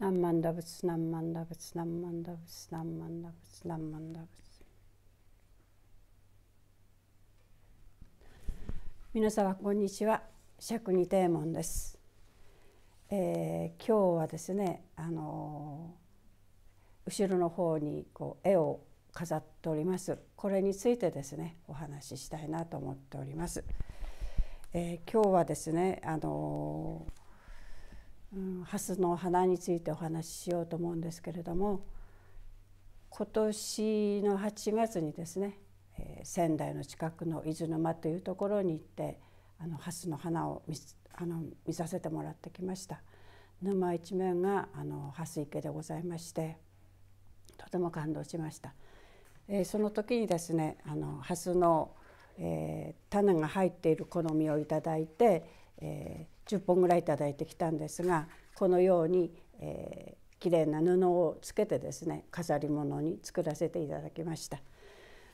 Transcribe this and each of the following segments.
南蛮陀仏南蛮陀仏南蛮陀仏南蛮陀仏南蛮陀仏皆様こんにちは釈二帝門です、えー、今日はですねあのー、後ろの方にこう絵を飾っておりますこれについてですねお話ししたいなと思っております、えー、今日はですねあのー蓮の花についてお話ししようと思うんですけれども今年の8月にですね、え仙台の近くの伊豆沼というところに行ってあの蓮の花を見あの見させてもらってきました沼一面があの蓮池でございましてとても感動しました、えその時にですねあの蓮の、えー、種が入っている好みをいただいて、えー10本ぐらい頂いてきたんですがこのように、えー、きれいな布をつけてですね飾り物に作らせていただきました。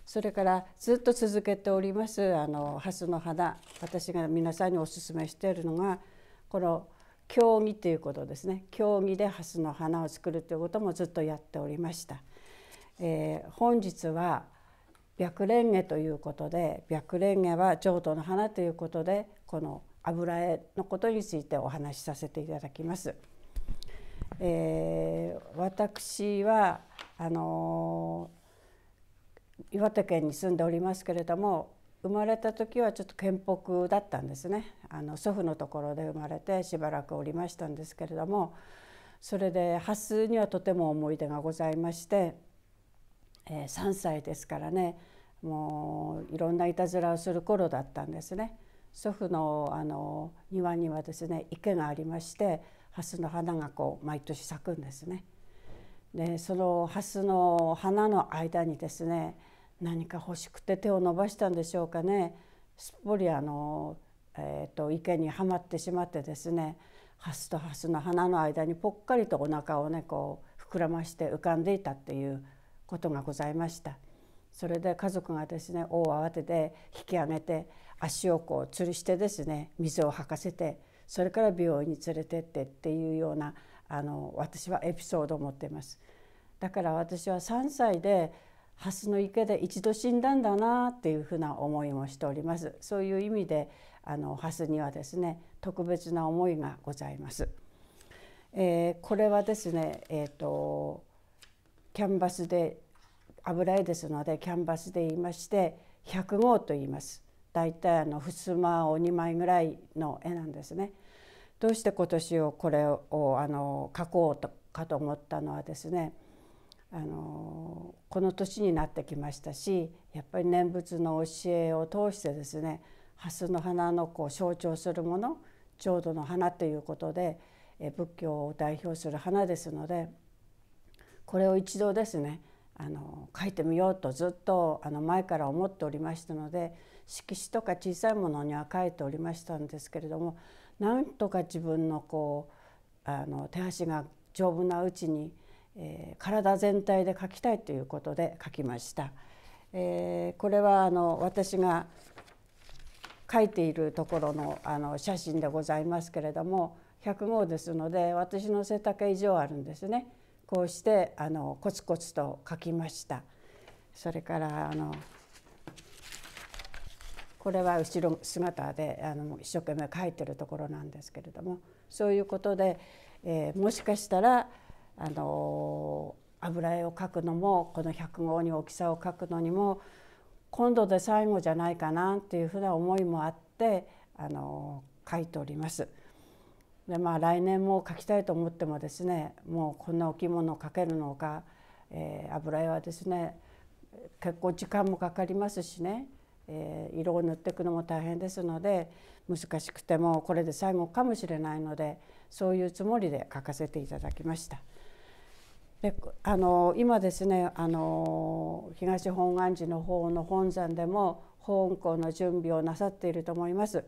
それからずっと続けておりますあの蓮の花私が皆さんにおすすめしているのがこの経木ということですね経木で蓮の花を作るということもずっとやっておりました。えー、本日は白蓮華ということで白蓮華は浄土の花ということでこの「油絵のことについてお話しさせていただきます。えー、私はあのー、岩手県に住んでおりますけれども生まれた時はちょっと県北だったんですねあの祖父のところで生まれてしばらくおりましたんですけれどもそれで蓮にはとても思い出がございまして、えー、3歳ですからねもういろんないたずらをする頃だったんですね。祖父のあの庭にはですね池がありまして蓮の花がこう毎年咲くんですね。でその蓮の花の間にですね何か欲しくて手を伸ばしたんでしょうかねすっぽりあの、えーと、池にはまってしまってですね蓮と蓮の花の間にぽっかりとお腹をねこう膨らまして浮かんでいたっていうことがございました。それで家族がですね大慌てで引き上げて足をこう吊るしてですね水を吐かせてそれから病院に連れてってっていうようなあの私はエピソードを持っています。だから私は3歳で蓮の池で一度死んだんだなっていうふうな思いもしております。そういう意味であの蓮にはですね特別な思いがございます。えー、これはですねえっ、ー、とキャンバスで油絵ですのでキャンバスで言いまして100号と言います。大体あの襖を2枚ぐらいの絵なんですね。どうして今年をこれをあの描こうとかと思ったのはですねあのこの年になってきましたしやっぱり念仏の教えを通してですね蓮の花のこう象徴するもの浄土の花ということで仏教を代表する花ですのでこれを一度ですねあの書いてみようとずっとあの前から思っておりましたので色紙とか小さいものには書いておりましたんですけれどもなんとか自分のこうあの手足が丈夫なうちに、えー、体全体で書きたいということで書きました。えー、これはあの私が書いているところのあの写真でございますけれども100号ですので私の背丈以上あるんですね。こうしてあのコツコツと書きました。それからあのこれは後ろ姿であの一生懸命書いてるところなんですけれどもそういうことで、えー、もしかしたらあの油絵を描くのもこの百号に大きさを描くのにも今度で最後じゃないかなっていうふうな思いもあってあの書いております。でまあ来年も描きたいと思ってもですねもうこんなお着物を描けるのか、えー、油絵はですね結構時間もかかりますしねえー、色を塗っていくのも大変ですので難しくてもこれで最後かもしれないのでそういうつもりで書かせていただきました。であの今ですねあの東本願寺の方の本山でも保温校の準備をなさっていると思います。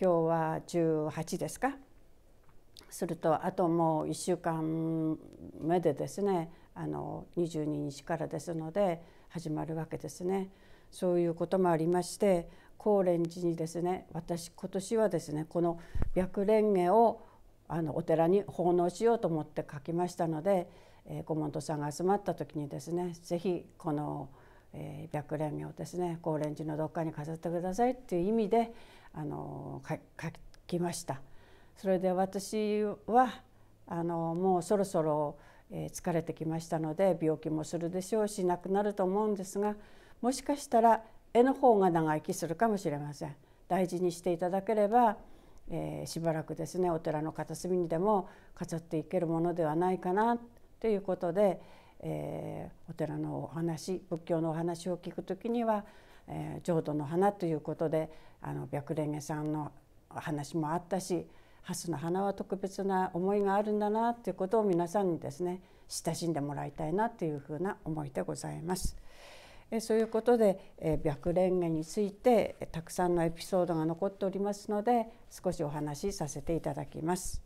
今日は18ですかするとあともう1週間目でですねあの22日からですので始まるわけですね。そういうこともありまして高蓮寺にですね私今年はですねこの白蓮華をあのお寺に奉納しようと思って書きましたので、えー、門徒さんが集まった時にですね是非この、えー、白蓮華をですね高蓮寺のどっかに飾ってくださいっていう意味であの書きました。それで私はあのもうそろそろ疲れてきましたので病気もするでしょうし亡くなると思うんですがもしかしたら絵の方が長生きするかもしれません大事にしていただければ、えー、しばらくですねお寺の片隅にでも飾っていけるものではないかなということで、えー、お寺のお話仏教のお話を聞くときには、えー、浄土の花ということであの白蓮華さんの話もあったし蓮の花は特別な思いがあるんだなということを皆さんにですね親しんでもらいたいなというふうな思いでございます。えそういうことで、え白蓮華についてたくさんのエピソードが残っておりますので少しお話しさせていただきます。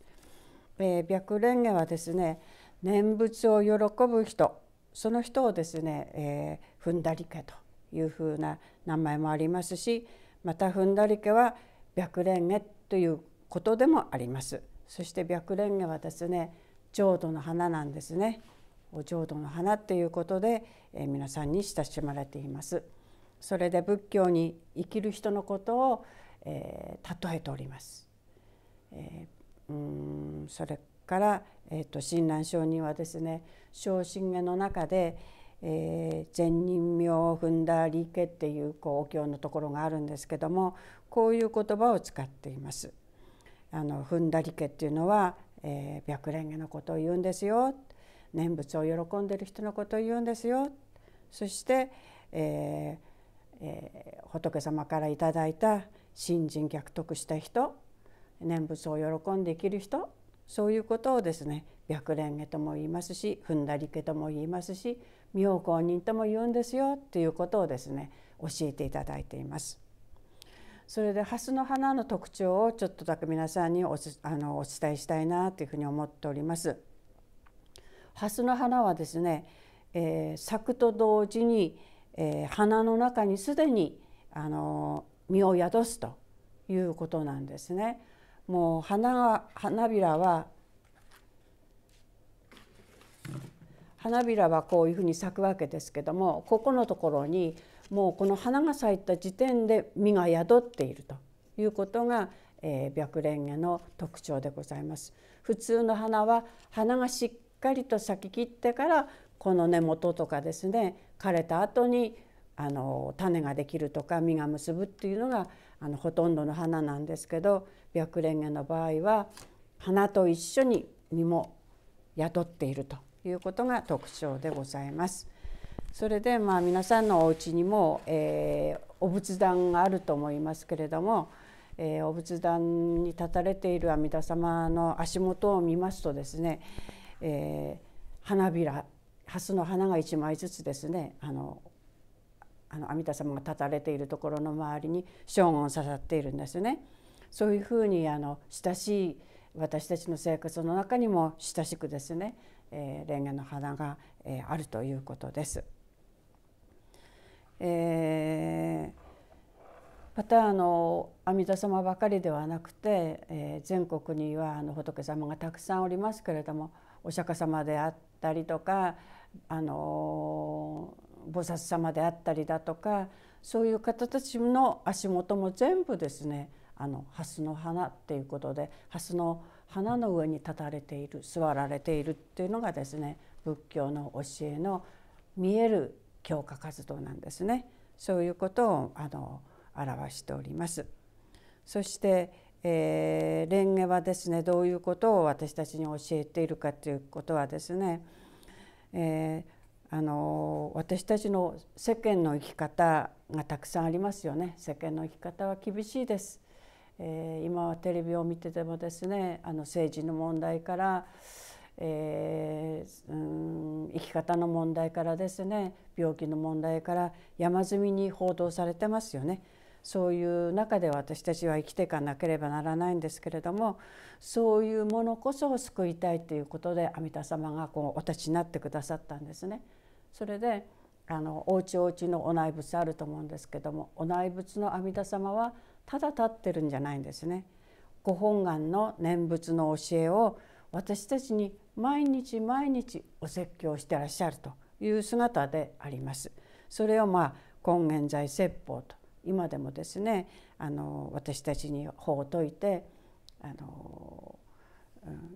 え白蓮華はですね念仏を喜ぶ人その人をですね、えー、踏んだり家というふうな名前もありますしまた踏んだり家は白蓮華ということでもあります。そして白蓮華はですね浄土の花なんですね。お浄土の花ということで、えー、皆さんに親しまれています。それで仏教に生きる人のことを、えー、例えております。えー、うんそれから、えーと、親鸞上人はですね正真下の中で、えー、善人名を踏んだ理家っていうこうお経のところがあるんですけどもこういう言葉を使っています。あの踏んだ理家っていうのは、えー、白蓮華のことを言うんですよ念仏を喜んでる人のことを言うんですよそして、えーえー、仏様からいただいた信心逆得した人念仏を喜んで生きる人そういうことをですね白蓮華とも言いますし踏んだり家とも言いますし妙高人とも言うんですよということをですね教えていただいています。それで蓮の花の特徴をちょっとだけ皆さんにおあのお伝えしたいなというふうに思っております。蓮の花はですね、えー、咲くと同時に、えー、花の中にすでにあの身を宿すということなんですね。もう花が花びらは花びらはこういうふうに咲くわけですけどもここのところにもうこの花が咲いた時点で実が宿っているということが、えー、白蓮華の特徴でございます。普通の花は花がしっかりと咲き切ってからこの根元とかですね枯れた後にあの種ができるとか実が結ぶっていうのがあのほとんどの花なんですけど白蓮華の場合は花と一緒に実も宿っているということが特徴でございます。それでまあ皆さんのお家にも、えー、お仏壇があると思いますけれども、えー、お仏壇に立たれている阿弥陀様の足元を見ますとですね、えー、花びら蓮の花が1枚ずつですねあのあの阿弥陀様が立たれているところの周りに生を刺さっているんですね。そういうふうにあの親しい私たちの生活の中にも親しくですね、えー、レンゲの花が、えー、あるということです。えー、またあの阿弥陀様ばかりではなくて、えー、全国にはあの仏様がたくさんおりますけれどもお釈迦様であったりとかあの菩薩様であったりだとかそういう方たちの足元も全部ですねあの蓮の花っていうことで蓮の花の上に立たれている座られているっていうのがですね仏教の教えの見える教化活動なんですねそういうことをあの表しております。そしてえー、レンゲはですねどういうことを私たちに教えているかということはですね、えー、あの私たちの世間の生き方がたくさんありますよね世間の生き方は厳しいです、えー、今はテレビを見ててもですねあの政治の問題から、えー、うん生き方の問題からですね病気の問題から山積みに報道されてますよね。そういう中で私たちは生きていかなければならないんですけれどもそういうものこそを救いたいということで阿弥陀様がこうお立ちになってくださったんですね。それであのお家お家のお内仏あると思うんですけどもお内仏の阿弥陀様はただ立ってるんじゃないんですね。ご本願の念仏の教えを私たちに毎日毎日お説教してらっしゃるという姿であります。それをまあ根源在説法と今でもですねあの私たちに法を説いてあの、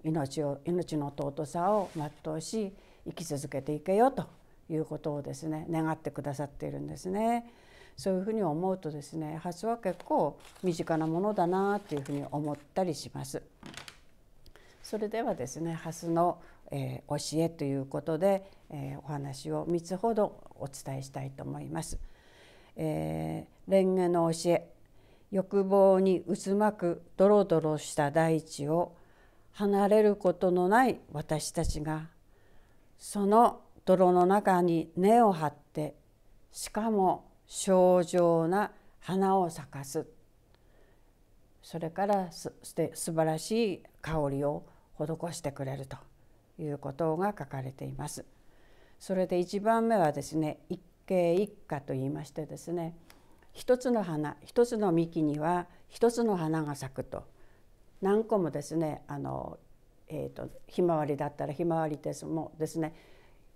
命を命の尊さを全うし生き続けていけよということをですね願ってくださっているんですね。そういうふうに思うとですね蓮は結構身近なものだなというふうに思ったりします。それではですね蓮の、えー、教えということで、えー、お話を3つほどお伝えしたいと思います。えー、レンゲの教え欲望に渦巻くドロドロした大地を離れることのない私たちがその泥の中に根を張ってしかも症状な花を咲かすそれからすして素晴らしい香りを施してくれるということが書かれています。それで1番目はですね一計一花と言いましてですね一つの花一つの幹には一つの花が咲くと何個もですねあの、えーと、ひまわりだったらひまわりですもですね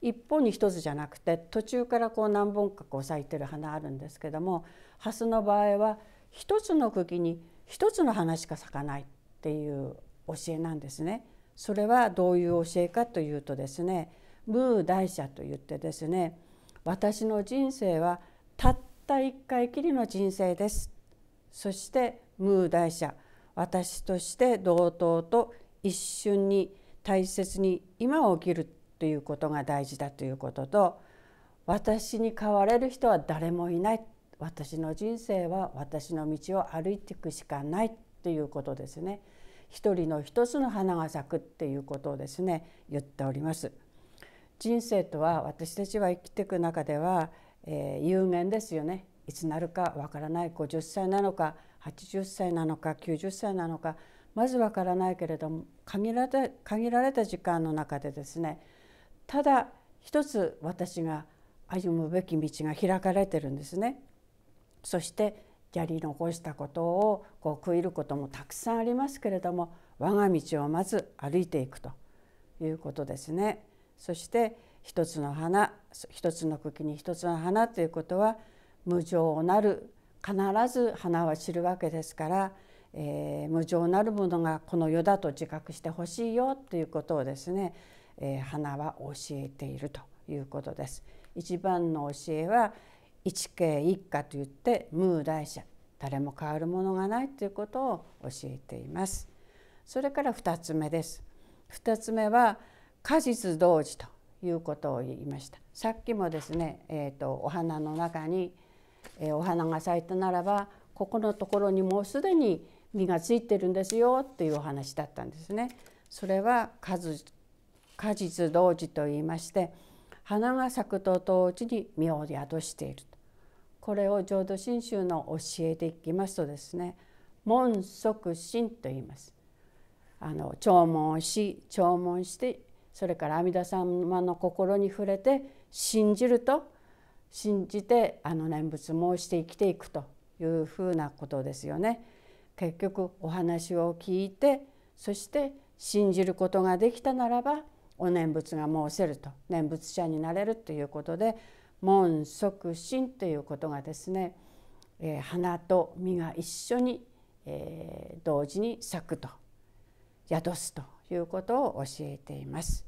一本に一つじゃなくて途中からこう何本かこう咲いてる花あるんですけどもハスの場合は一つの茎に一つの花しか咲かないっていう教えなんですね。それはどういう教えかというとですねムー大社といってですね私の人生はたった一回きりの人生ですそして無大社私として同等と一瞬に大切に今を生きるということが大事だということと私に変われる人は誰もいない私の人生は私の道を歩いていくしかないということですね一人の一つの花が咲くっていうことをですね言っております。人生とは私たちは生きていく中では、えー、有限ですよねいつなるかわからない50歳なのか80歳なのか90歳なのかまずわからないけれども限られた限られた時間の中でですねただ一つ私が歩むべき道が開かれてるんですね。そしてやり残したことをこう悔いることもたくさんありますけれども我が道をまず歩いていくということですね。そして一つの花一つの茎に一つの花ということは無常なる必ず花は散るわけですから、えー、無常なるものがこの世だと自覚してほしいよということをですね、えー、花は教えているということです。一番の教えは一景一家と言って無大者誰も変わるものがないということを教えています。それから二つ目です。二つ目は果実同時ということを言いましたさっきもですね、えーと、お花の中に、えー、お花が咲いたならばここのところにもうすでに実がついてるんですよっていうお話だったんですね。それは果実同時と言いまして花が咲くと同時に実を宿しているこれを浄土真宗の教えでいきますとですね門即心と言いますあの弔問し弔問してそれから阿弥陀様の心に触れて信じると信じてあの念仏もして生きていくというふうなことですよね。結局お話を聞いてそして信じることができたならばお念仏が申せると念仏者になれるということで門即心ということがですね、えー、花と実が一緒に、えー、同時に咲くと宿すということを教えています。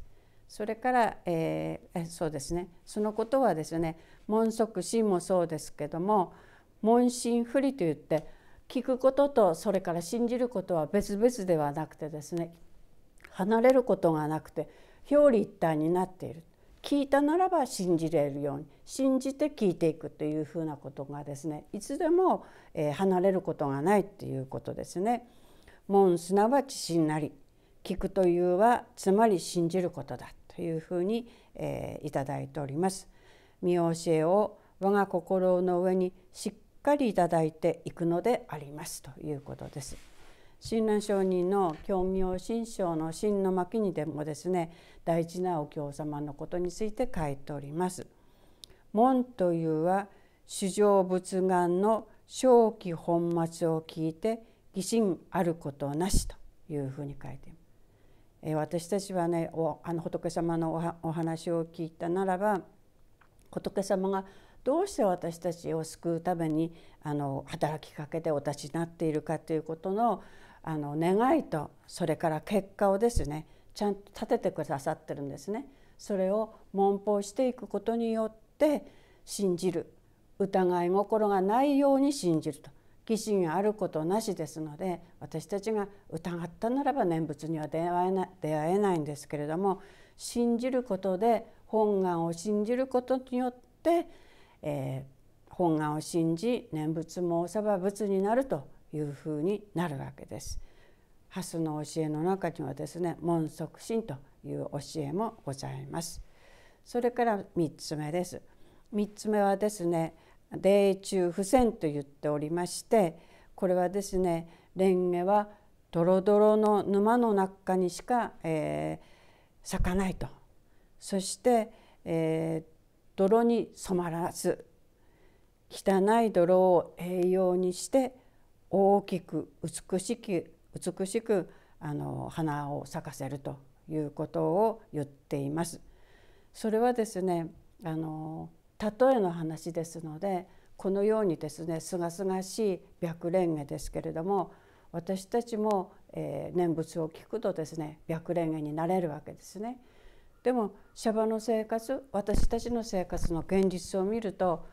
それから、えー、そうですねそのことはですね門足心もそうですけども問心不利といって聞くこととそれから信じることは別々ではなくてですね離れることがなくて表裏一体になっている聞いたならば信じれるように信じて聞いていくというふうなことがですねいつでも離れることがないっていうことですね。門すなわち心なり聞くというはつまり信じることだというふうに、えー、いただいております。見教えを我が心の上にしっかりいただいていくのでありますということです。親鸞上人の教明新章の真の巻にでもですね大事なお経様のことについて書いております。門というは主上仏願の正気本末を聞いて疑心あることなしというふうに書いています。え私たちはねおあの仏様のお話を聞いたならば仏様がどうして私たちを救うためにあの働きかけてお立ちになっているかということのあの願いとそれから結果をですねちゃんと立ててくださってるんですね。それを文法していくことによって信じる疑い心がないように信じると疑心あることなしですので私たちが疑ったならば念仏には出会えない出会えないんですけれども信じることで本願を信じることによって、えー、本願を信じ念仏もさば仏になるというふうになるわけです。ハスの教えの中にはですね「門則心」という教えもございます。それから3つ目です。3つ目はですね米中不戦と言っておりましてこれはですねレンゲはドロドロの沼の中にしか、えー、咲かないとそして、えー、泥に染まらず汚い泥を栄養にして大きく美しく美しくあの花を咲かせるということを言っています。それはですねあの例えの話ですのでこのようにですねすがすがしい白蓮華ですけれども私たちも、えー、念仏を聞くとですね白蓮華になれるわけですね。でもシャバの生活私たちの生活の現実を見ると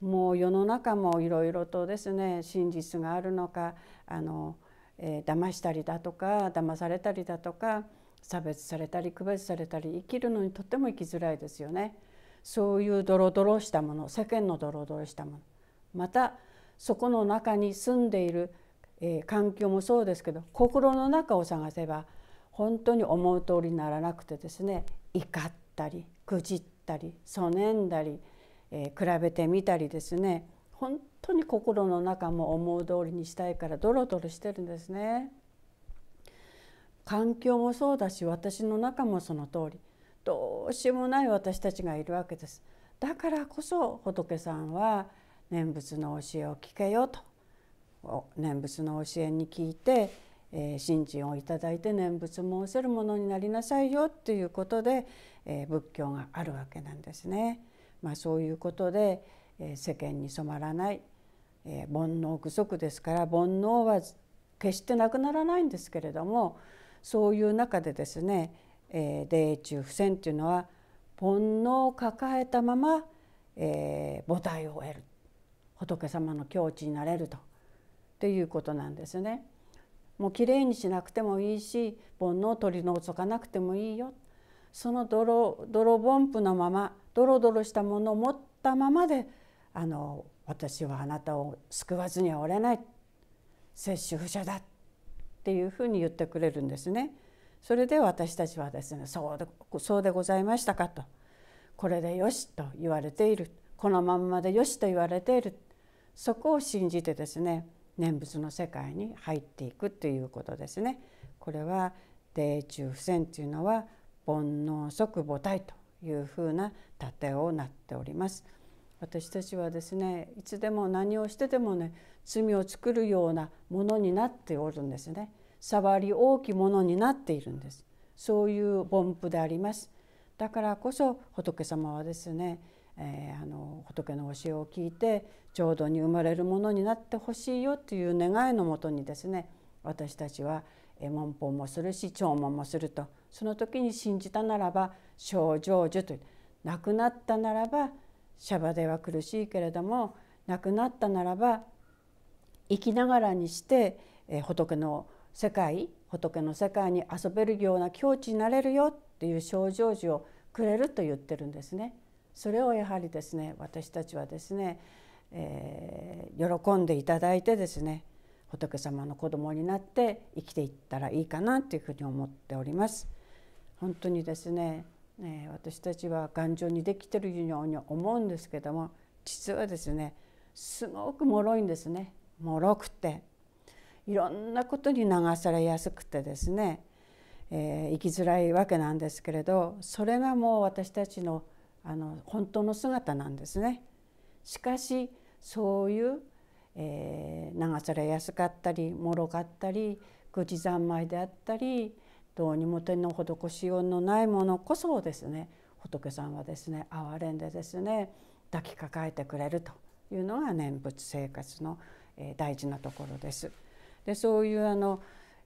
もう世の中もいろいろとですね真実があるのかあの、えー、騙したりだとか騙されたりだとか差別されたり区別されたり生きるのにとっても生きづらいですよね。そういうドロドロしたもの世間のドロドロしたものまたそこの中に住んでいる、えー、環境もそうですけど心の中を探せば本当に思う通りにならなくてですね怒ったりくじったりそねんだり、えー、比べてみたりですね本当に心の中も思う通りにしたいからドロドロしてるんですね。環境もそうだし私の中もその通りどうしようもない私たちがいるわけです。だからこそ仏さんは念仏の教えを聞けよと念仏の教えに聞いて、信心をいただいて念仏もせるものになりなさいよということで、仏教があるわけなんですね。まあ、そういうことで、世間に染まらない、煩悩具足ですから煩悩は決してなくならないんですけれどもそういう中でですねえー、米中不戦というのは煩悩を抱えたまま、えー、母体を得る仏様の境地になれるとということなんですね。もうきれいにしなくてもいいし煩悩を取り除かなくてもいいよその泥泥ボンプのままドロドロしたものを持ったままであの私はあなたを救わずにはおれない摂取不捨だっていうふうに言ってくれるんですね。それで私たちはですねそうでそうでございましたかとこれでよしと言われているこのまんまでよしと言われているそこを信じてですね念仏の世界に入っていくということですね。これは霊中不戦というのは煩悩即母体というふうな盾をなっております。私たちはですねいつでも何をしてでもね罪を作るようなものになっておるんですね。触り大きものになっているんですそういう凡夫でありますだからこそ仏様はですね、えー、あの仏の教えを聞いて浄土に生まれるものになってほしいよという願いのもとにですね私たちは文法もするし聴聞もするとその時に信じたならば症状樹と亡くなったならばシャバでは苦しいけれども亡くなったならば生きながらにして仏の世界仏の世界に遊べるような境地になれるよっていう症状をくれると言ってるんですね。それをやはりですね私たちはですね、えー、喜んでいただいてですね仏様の子供になって生きていったらいいかなというふうに思っております。本当にですね、えー、私たちは頑丈にできてるように思うんですけども実はですねすごく脆いんですね脆くていろんなことに流されやすくてですね、えー、生きづらいわけなんですけれどそれがもう私たちのあの本当の姿なんですね。しかしそういう、えー、流されやすかったりもろかったり愚痴三昧であったりどうにも手の施しようのないものこそですね仏さんはですね哀れんでですね抱きかかえてくれるというのが念仏生活の大事なところです。でそういうあの、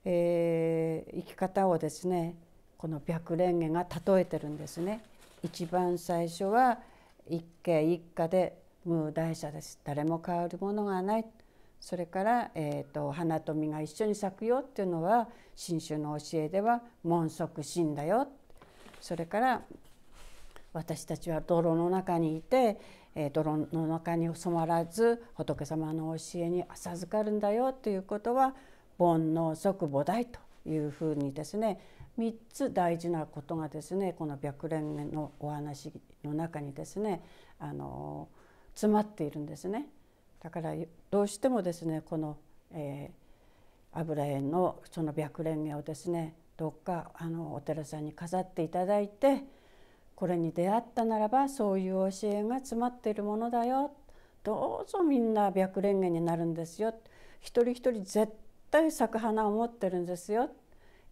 えー、生き方をですねこの白蓮華が例えてるんですね。一番最初は一家一家で無大社です誰も変わるものがないそれから、えーと、花と実が一緒に咲くよっていうのは信州の教えでは門則神だよそれから私たちは泥の中にいて、え泥の中に染まらず仏様の教えに授かるんだよということは煩悩即菩提というふうにですね3つ大事なことがですねこの白蓮のお話の中にですねあの詰まっているんですね。だからどうしてもですねこの、えー、油絵のその白蓮華をですねどっかあのお寺さんに飾っていただいてこれに出会ったならばそういう教えが詰まっているものだよどうぞみんな白蓮華になるんですよ一人一人絶対咲く花を持ってるんですよ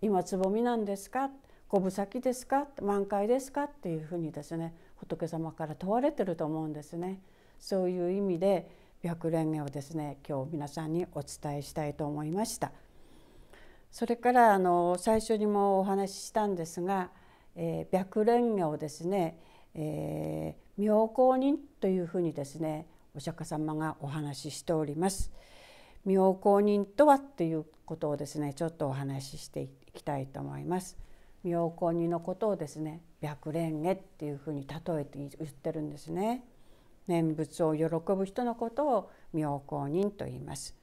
今つぼみなんですか五分咲きですか満開ですかっていうふうにですね仏様から問われてると思うんですねそういう意味で白蓮華をですね今日皆さんにお伝えしたいと思いましたそれからあの最初にもお話ししたんですがえー、白蓮華をですね、えー、妙高人というふうにですねお釈迦様がお話ししております。妙高人とはということをですねちょっとお話ししていきたいと思います。妙高人のことをですね白蓮華っていうふうに例えて言ってるんですね。念仏を喜ぶ人のことを妙高人と言います。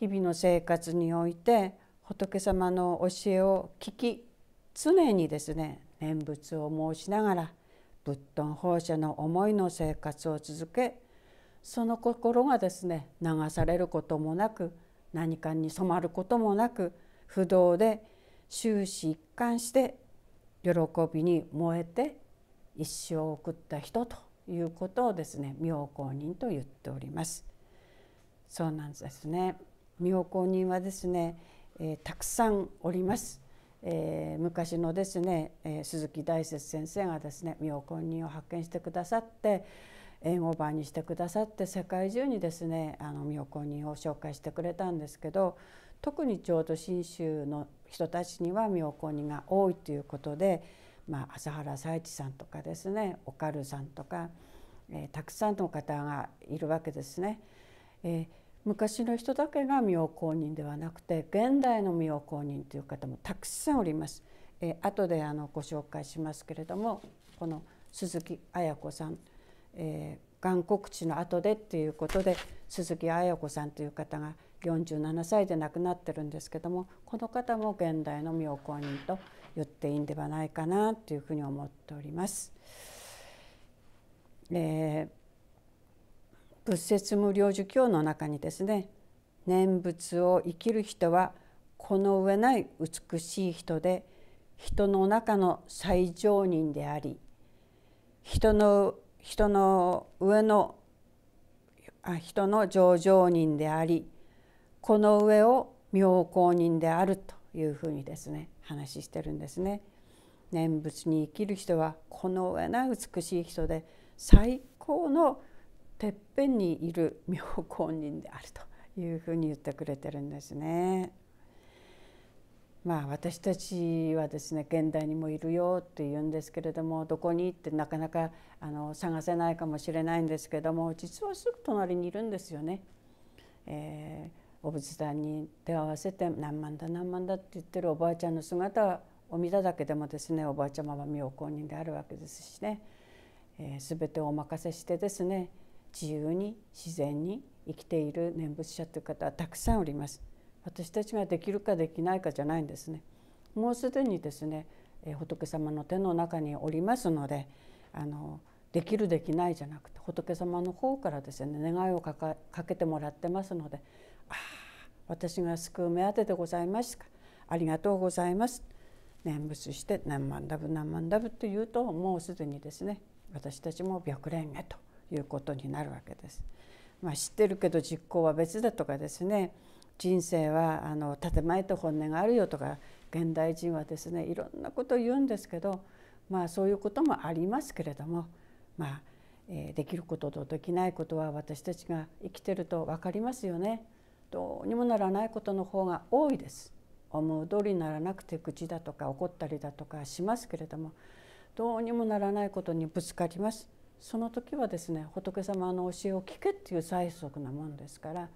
日々の生活において仏様の教えを聞き常にですね念仏を申しながら仏頓放射の思いの生活を続けその心がですね流されることもなく何かに染まることもなく不動で終始一貫して喜びに燃えて一生を送った人ということをですね妙高人と言っております。そうなんですね妙高人はですね、えー、たくさんおります。えー、昔のですね、えー、鈴木大拙先生がですね妙婚人を発見してくださって英語版にしてくださって世界中にですねあの妙高人を紹介してくれたんですけど特にちょうど信州の人たちには妙高人が多いということで、まあ、朝原佐一さんとかですねおかるさんとか、えー、たくさんの方がいるわけですね。えー昔の人だけが妙公人ではなくて現代の妙公人という方もたくさんおります。えー、後であのご紹介しますけれどもこの鈴木綾子さん、えー、眼国地の後でっていうことで鈴木綾子さんという方が47歳で亡くなってるんですけどもこの方も現代の妙高人と言っていいんではないかなというふうに思っております。えー仏説無量寿経の中にですね念仏を生きる人はこの上ない美しい人で人の中の最上人であり人の人の上のあ人の上上人でありこの上を妙高人であるというふうにですね話してるんですね。念仏に生きる人はこの上ない美しい人で最高のてっぺんにいる妙高人であるというふうに言ってくれてるんですね。まあ私たちはですね現代にもいるよって言うんですけれどもどこにってなかなかあの探せないかもしれないんですけども実はすぐ隣にいるんですよね。えー、お仏壇に手を合わせて何万だ何万だって言ってるおばあちゃんの姿を見ただけでもですねおばあちゃまは妙高人であるわけですしね、えー、全てをお任せしてですね自由に自然に生きている念仏者という方はたくさんおります私たちができるかできないかじゃないんですねもうすでにですね仏様の手の中におりますのであのできるできないじゃなくて仏様の方からですね願いをかけてもらってますので「ああ私が救う目当てでございますかありがとうございます」念仏して何万ダブ何万ダブというともうすでにですね私たちも白蓮へということになるわけです。まあ、知ってるけど実行は別だとかですね人生はあの建前と本音があるよとか現代人はですねいろんなことを言うんですけど、まあ、そういうこともありますけれども、まあえー、できることとできないことは私たちが生きてると分かりますよね。どうにもならないことの方が多いです。思う通りにならなくて愚痴だとか怒ったりだとかしますけれどもどうにもならないことにぶつかります。その時はですね仏様の教えを聞けっていう最速なもんですから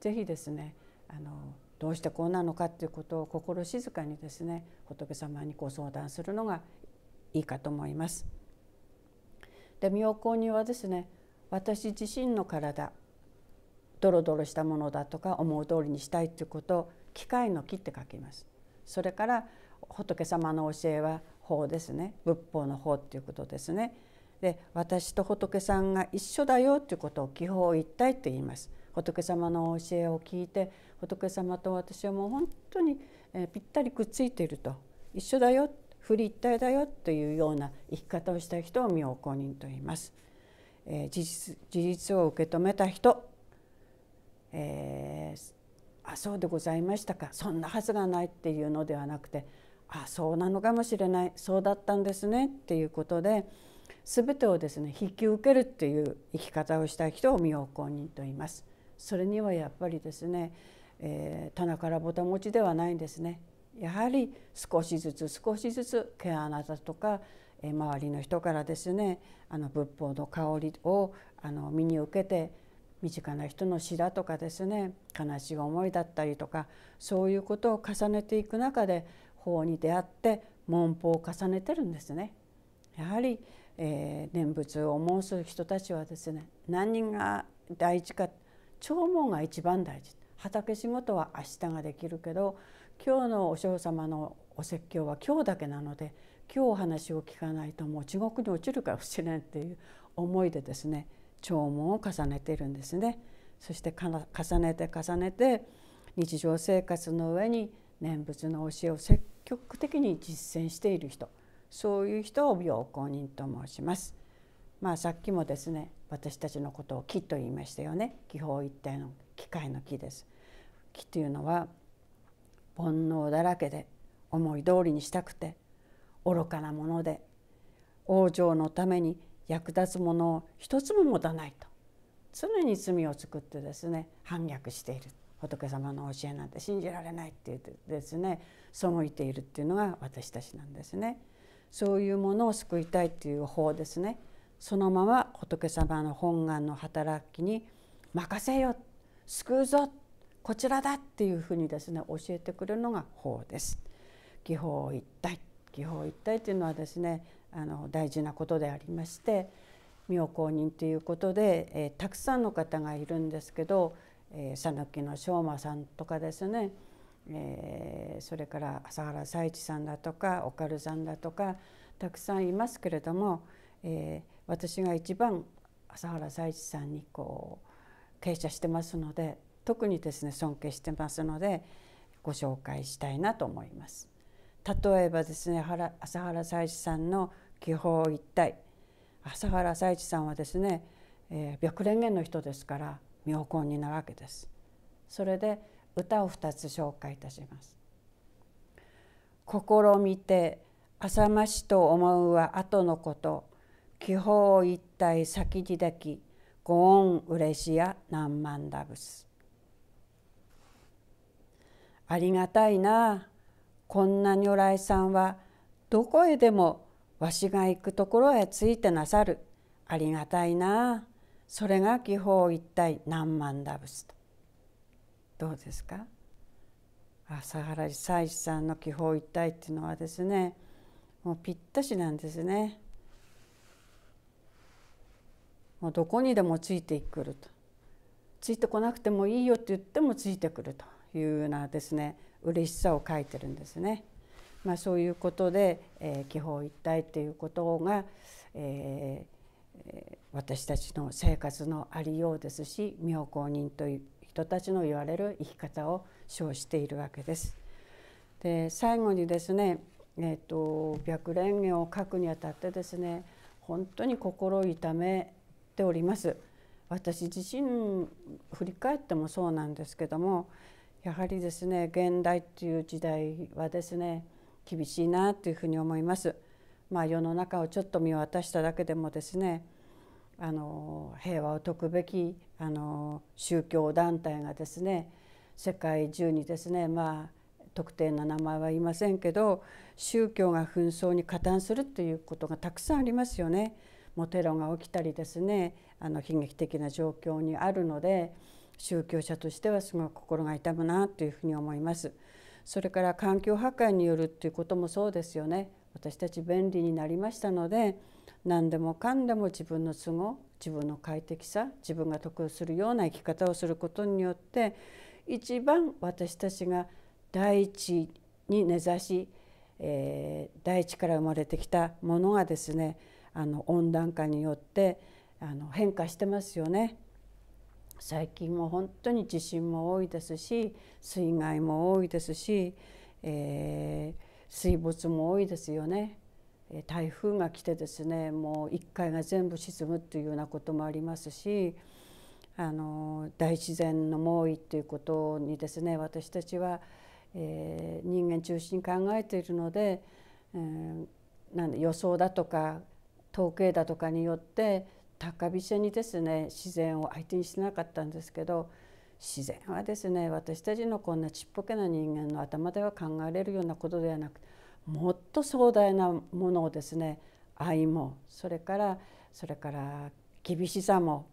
是非ですねあのどうしてこうなのかっていうことを心静かにですね仏様にご相談するのがいいかと思います。で妙高にはですね私自身の体ドロドロしたものだとか思う通りにしたいっていうことを機械の木って書きます。それから仏様の教えは法ですね仏法の法っていうことですねで私と仏さんが一緒だよということを基本一体と言います仏様の教えを聞いて仏様と私はもう本当に、ぴったりくっついていると一緒だよ不利一体だよというような生き方をした人を妙公人と言います、えー、事実事実を受け止めた人、えー、あそうでございましたかそんなはずがないっていうのではなくてあそうなのかもしれないそうだったんですねっていうことで全てをですね引き受けるっていう生き方をした人を妙高人と言います。それにはやっぱりですね、えー、棚からぼた持ちではないんですね。やはり少しずつ少しずつ毛穴だとか、えー、周りの人からですねあの仏法の香りをあの身に受けて身近な人の詩だとかですね悲しい思いだったりとかそういうことを重ねていく中で法に出会って文法を重ねてるんですね。やはりえー、念仏を申す人たちはですね何が大事か弔問が一番大事畑仕事は明日ができるけど今日のお嬢様のお説教は今日だけなので今日お話を聞かないともう地獄に落ちるかもしれないっていう思いでですね弔問を重ねているんですね。そして重ねて重ねて日常生活の上に念仏の教えを積極的に実践している人そういう人を病行人と申します。まあさっきもですね私たちのことを木と言いましたよね気泡一体の機械の木です。木というのは煩悩だらけで思い通りにしたくて愚かなもので往生のために役立つものを一つも持たないと常に罪を作ってですね反逆している仏様の教えなんて信じられないって言ってですね背いているっていうのが私たちなんですね。そういうものを救いたいという方ですねそのまま仏様の本願の働きに任せよ救うぞこちらだっていうふうにですね教えてくれるのが法です。技法一体技法一体というのはですねあの大事なことでありまして妙公人ということで、えー、たくさんの方がいるんですけど讃岐、えー、の昌磨さんとかですねえー、それから朝原佐一さんだとかおかるさんだとかたくさんいますけれども、えー、私が一番朝原佐一さんにこう傾斜してますので特にですね尊敬してますのでご紹介したいなと思います。例えばですね朝原佐一さんの「気泡一体」朝原佐一さんはですね、えー、白蓮華の人ですから妙根になるわけです。それで歌を二つ紹介いたします。試みて浅ましと思うは後のこと気泡一体先にできご恩嬉しや何万ダブスありがたいなこんな如来さんはどこへでもわしが行くところへついてなさるありがたいなそれが気泡一体何万ダブスとどうですか朝原久石さんの気泡一体っていうのはですねもうぴったしなんですね。もうどこにでもついてくるとついてこなくてもいいよって言ってもついてくるというようなですね嬉しさを書いてるんですね。まあ、そういうことで、えー、気泡一体っていうことが、えー、私たちの生活のありようですし妙高人という人たちの言われる生き方を称しているわけです。で最後にですね、えーと、と白蓮華を書くにあたってですね本当に心を痛めております。私自身振り返ってもそうなんですけどもやはりですね現代っていう時代はですね厳しいなというふうに思います。まあ、世の中をちょっと見渡しただけでもですねあの平和を説くべきあの宗教団体がですね世界中にですねまあ特定の名前は言いませんけど宗教が紛争に加担するということがたくさんありますよね。もテロが起きたりですねあの悲劇的な状況にあるので宗教者としてはすごく心が痛むなというふうに思います。それから環境破壊によるということもそうですよね。私たち便利になりましたので何でもかんでも自分の都合自分の快適さ自分が得するような生き方をすることによって一番私たちが第一に根ざし、えー、第一から生まれてきたものがですねあの温暖化によってあの変化してますよね。最近も本当に地震も多いですし水害も多いですし、えー、水没も多いですよね。台風が来てですねもう1階が全部沈むっていうようなこともありますしあの大自然の猛威っていうことにですね私たちは、えー、人間中心に考えているので、えー、なんで予想だとか統計だとかによって高飛車にですね自然を相手にしてなかったんですけど自然はですね私たちのこんなちっぽけな人間の頭では考えれるようなことではなくてもっと壮大なものをですね愛もそれからそれから厳しさも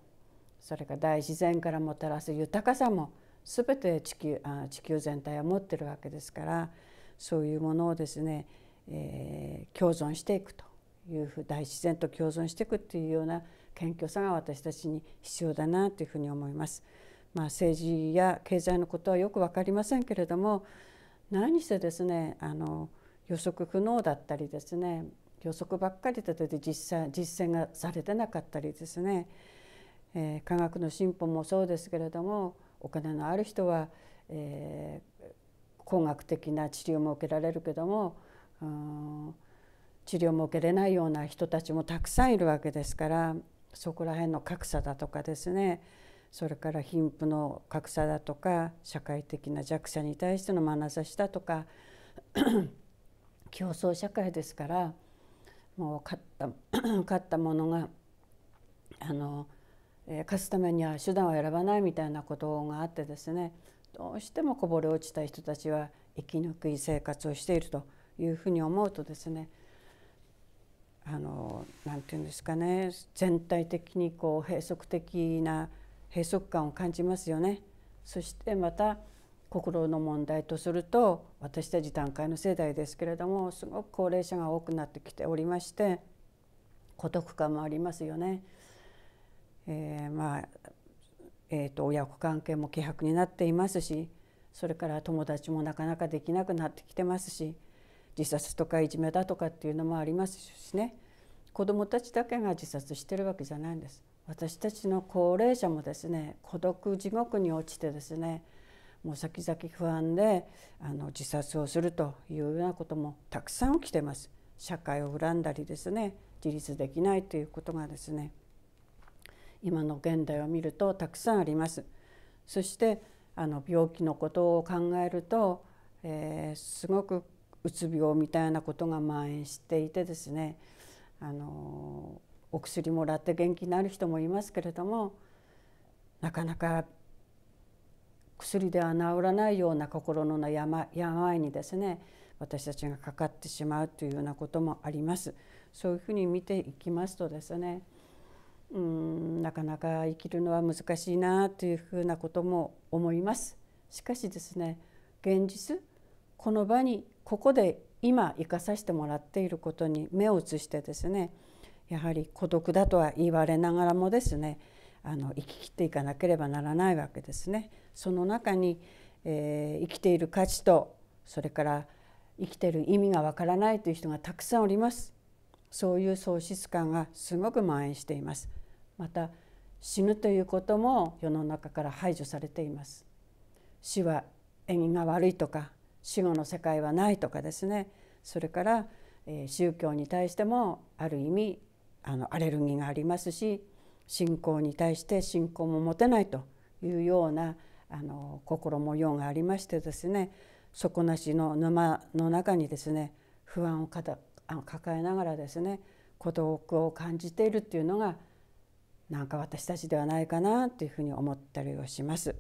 それから大自然からもたらす豊かさも全て地球あ地球全体は持ってるわけですからそういうものをですね、えー、共存していくというふう大自然と共存していくっていうような謙虚さが私たちに必要だなというふうに思います。まあ、政治や経済のことはよく分かりませんけれども何しですねあの予測不能だったりですね予測ばっかり立てて実際実践がされてなかったりですね、えー、科学の進歩もそうですけれどもお金のある人は、えー、工学的な治療も受けられるけども、治療も受けれないような人たちもたくさんいるわけですからそこら辺の格差だとかですねそれから貧富の格差だとか社会的な弱者に対しての眼差しだとか競争社会ですからもう勝った勝 ったものがあの、えー、勝つためには手段を選ばないみたいなことがあってですねどうしてもこぼれ落ちた人たちは生きにくい生活をしているというふうに思うとですねあのなんていうんですかね全体的にこう閉塞的な閉塞感を感じますよね。そしてまた心の問題とすると私たち団塊の世代ですけれどもすごく高齢者が多くなってきておりまして孤独感もありますよね。えー、まあ、えーと、親子関係も希薄になっていますしそれから友達もなかなかできなくなってきてますし自殺とかいじめだとかっていうのもありますしね子どもたちだけが自殺してるわけじゃないんです。私たちの高齢者もですね孤独地獄に落ちてですねもう先々不安であの自殺をするというようなこともたくさん起きてます社会を恨んだりですね自立できないということがですね今の現代を見るとたくさんありますそしてあの病気のことを考えると、えー、すごくうつ病みたいなことが蔓延していてですねあのお薬もらって元気になる人もいますけれどもなかなか薬では治らないような心の病病にですね私たちがかかってしまうというようなこともあります。そういうふうに見ていきますとですねうんなかなか生きるのは難しいなというふうなことも思います。しかしですね現実この場にここで今生かさせてもらっていることに目を移してですねやはり孤独だとは言われながらもですねあの生き切っていかなければならないわけですね。その中に、えー、生きている価値とそれから生きている意味がわからないという人がたくさんおります。そういう喪失感がすごく蔓延しています。また死ぬということも世の中から排除されています。死は縁起が悪いとか死後の世界はないとかですねそれから、えー、宗教に対してもある意味あのアレルギーがありますし信仰に対して信仰も持てないというようなあの心模様がありましてですね底なしの沼の中にですね不安を抱えながらですね孤独を感じているっていうのがなんか私たちではないかなというふうに思ったりをします。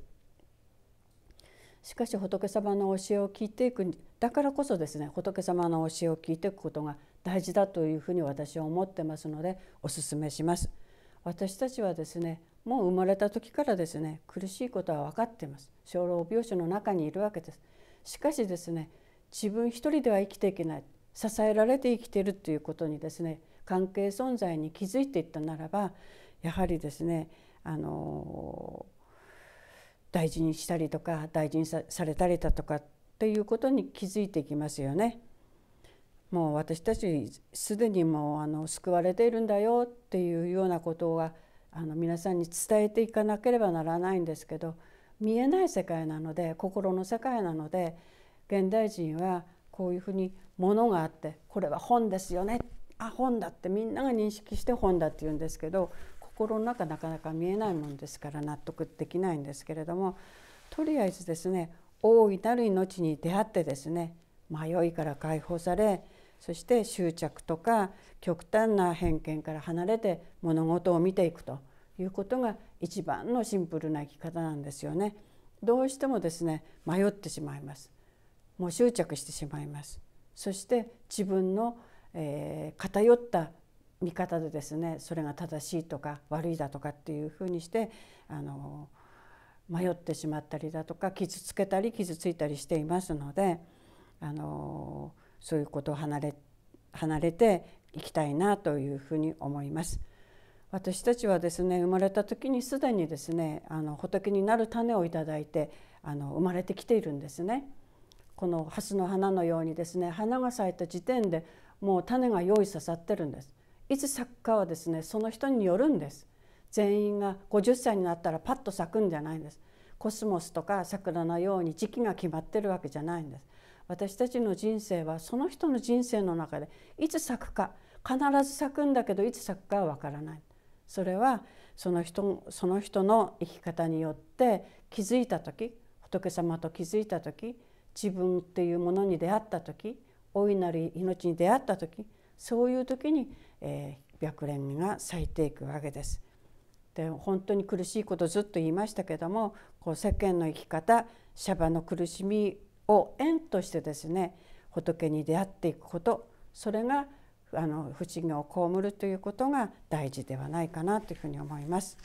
しかし仏様の教えを聞いていくだからこそですね仏様の教えを聞いていくことが大事だというふうに私は思ってますのでお勧めします。私たちはですねもう生まれた時からですね苦しいことは分かってます小老病床の中にいるわけですしかしですね自分一人では生きていけない支えられて生きているということにですね関係存在に気づいていったならばやはりですねあの大事にしたりとか大事にされたりだとかっていうことに気づいていきますよね。もう私たちすでにもうあの救われているんだよっていうようなことはあの皆さんに伝えていかなければならないんですけど見えない世界なので心の世界なので現代人はこういうふうに物があってこれは本ですよねあ本だってみんなが認識して本だって言うんですけど心の中なかなか見えないもんですから納得できないんですけれどもとりあえずですね大いなる命に出会ってですね迷いから解放されそして執着とか極端な偏見から離れて物事を見ていくということが一番のシンプルな生き方なんですよね。どうしてもですね迷ってしまいます。もう執着してしまいます。そして自分の、えー、偏った見方でですねそれが正しいとか悪いだとかっていうふうにしてあの迷ってしまったりだとか傷つけたり傷ついたりしていますのであのーそういうことを離れ離れていきたいなというふうに思います。私たちはですね生まれた時にすでにですねあの仏になる種をいただいてあの生まれてきているんですね。この蓮の花のようにですね花が咲いた時点でもう種が用意刺さってるんです。いつ咲くかはですねその人によるんです。全員が50歳になったらパッと咲くんじゃないんです。コスモスとか桜のように時期が決まってるわけじゃないんです。私たちの人生はその人の人生の中でいつ咲くか必ず咲くんだけどいつ咲くかはわからないそれはその人その人の生き方によって気づいた時仏様と気づいた時自分っていうものに出会った時大いなる命に出会った時そういう時に、えー、白蓮が咲いていくわけです。で本当に苦しいことずっと言いましたけどもこう世間の生き方シャバの苦しみを縁としてですね仏に出会っていくことそれがあの不思議を被るということが大事ではないかなというふうに思います。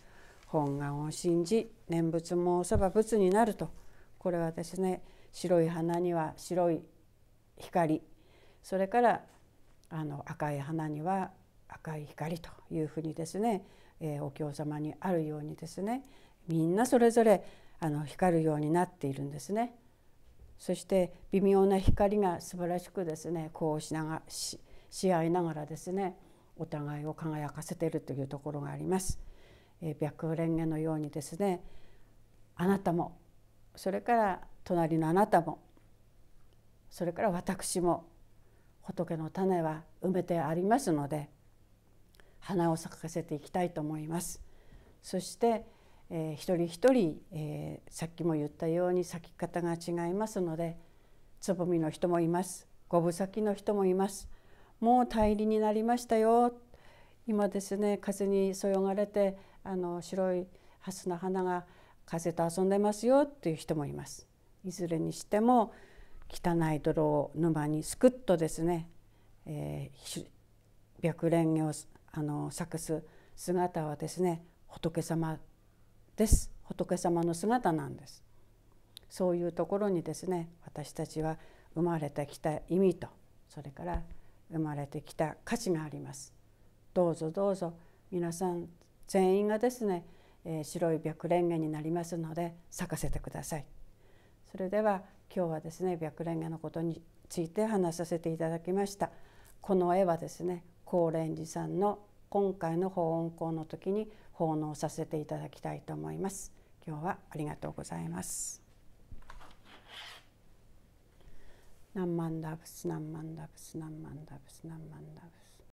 本願を信じ念仏もさば仏になるとこれはですね白い花には白い光それからあの赤い花には赤い光というふうにですね、えー、お経様にあるようにですねみんなそれぞれあの光るようになっているんですね。そして微妙な光が素晴らしくですねこうしながしし合いながらですねお互いを輝かせているというところがあります。え白蓮華のようにですねあなたもそれから隣のあなたもそれから私も仏の種は埋めてありますので花を咲かせていきたいと思います。そしてえー、一人一人、えー、さっきも言ったように咲き方が違いますのでつぼみの人もいます五分咲きの人もいますもう大輪になりましたよ今ですね風にそよがれてあの白いハスの花が風と遊んでますよっていう人もいますいずれにしても汚い泥を沼にすくっとですね、えー、白蓮華をあの咲くす姿はですね仏様です仏様の姿なんですそういうところにですね私たちは生まれてきた意味とそれから生まれてきた価値がありますどうぞどうぞ皆さん全員がですね、えー、白い白蓮華になりますので咲かせてくださいそれでは今日はですね白蓮華のことについて話させていただきましたこの絵はですね高蓮寺さんの今回の法音講の時に奉納させていただきたいと思います今日はありがとうございます何万ダブス何万ダブス何万ダブス何万ダブス